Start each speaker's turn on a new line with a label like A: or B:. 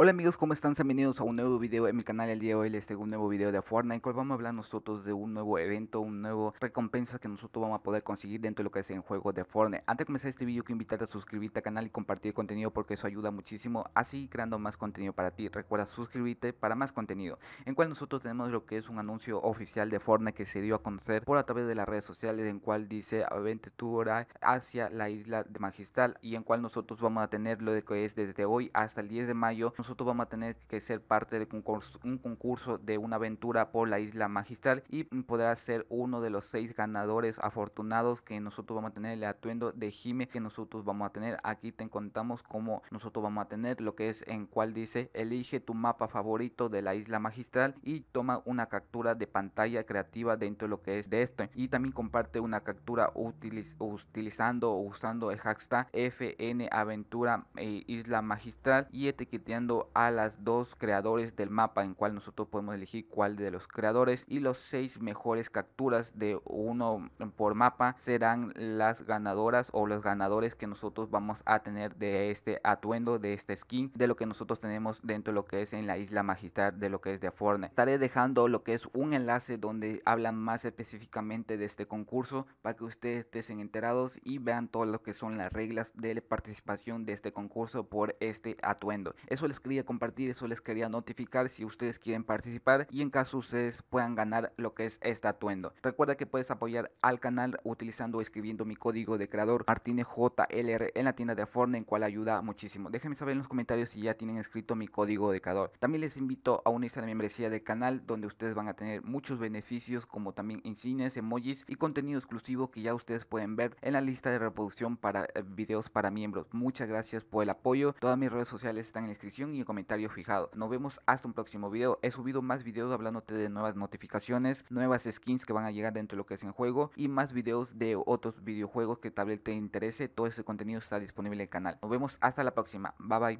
A: Hola amigos, ¿cómo están? Bienvenidos a un nuevo video en mi canal. El día de hoy les tengo un nuevo video de Fortnite, cual vamos a hablar nosotros de un nuevo evento, un nuevo recompensa que nosotros vamos a poder conseguir dentro de lo que es el juego de Fortnite. Antes de comenzar este video, quiero invitarte a suscribirte al canal y compartir contenido porque eso ayuda muchísimo, así creando más contenido para ti. Recuerda suscribirte para más contenido, en cual nosotros tenemos lo que es un anuncio oficial de Fortnite que se dio a conocer por a través de las redes sociales, en cual dice aventura hacia la isla de Magistral y en cual nosotros vamos a tener lo que es desde hoy hasta el 10 de mayo vamos a tener que ser parte de concurso, un concurso de una aventura por la isla magistral y podrá ser uno de los seis ganadores afortunados que nosotros vamos a tener el atuendo de Jime que nosotros vamos a tener. Aquí te contamos cómo nosotros vamos a tener lo que es en cual dice elige tu mapa favorito de la isla magistral y toma una captura de pantalla creativa dentro de lo que es de esto y también comparte una captura utilizando o usando el hashtag FN Aventura e Isla Magistral y etiqueteando a las dos creadores del mapa en cual nosotros podemos elegir cuál de los creadores y los seis mejores capturas de uno por mapa serán las ganadoras o los ganadores que nosotros vamos a tener de este atuendo de esta skin de lo que nosotros tenemos dentro de lo que es en la isla magistral de lo que es de Fortnite estaré dejando lo que es un enlace donde hablan más específicamente de este concurso para que ustedes estén enterados y vean todo lo que son las reglas de participación de este concurso por este atuendo eso les quería compartir, eso les quería notificar si ustedes quieren participar y en caso ustedes puedan ganar lo que es este atuendo. Recuerda que puedes apoyar al canal utilizando o escribiendo mi código de creador Martínez JLR en la tienda de Forne, en cual ayuda muchísimo. Déjenme saber en los comentarios si ya tienen escrito mi código de creador. También les invito a unirse a la membresía del canal donde ustedes van a tener muchos beneficios como también insignias, emojis y contenido exclusivo que ya ustedes pueden ver en la lista de reproducción para vídeos eh, videos para miembros. Muchas gracias por el apoyo. Todas mis redes sociales están en la descripción y comentario fijado. Nos vemos hasta un próximo video. He subido más videos hablándote de nuevas notificaciones, nuevas skins que van a llegar dentro de lo que es en juego y más videos de otros videojuegos que tal vez te interese. Todo ese contenido está disponible en el canal. Nos vemos hasta la próxima. Bye bye.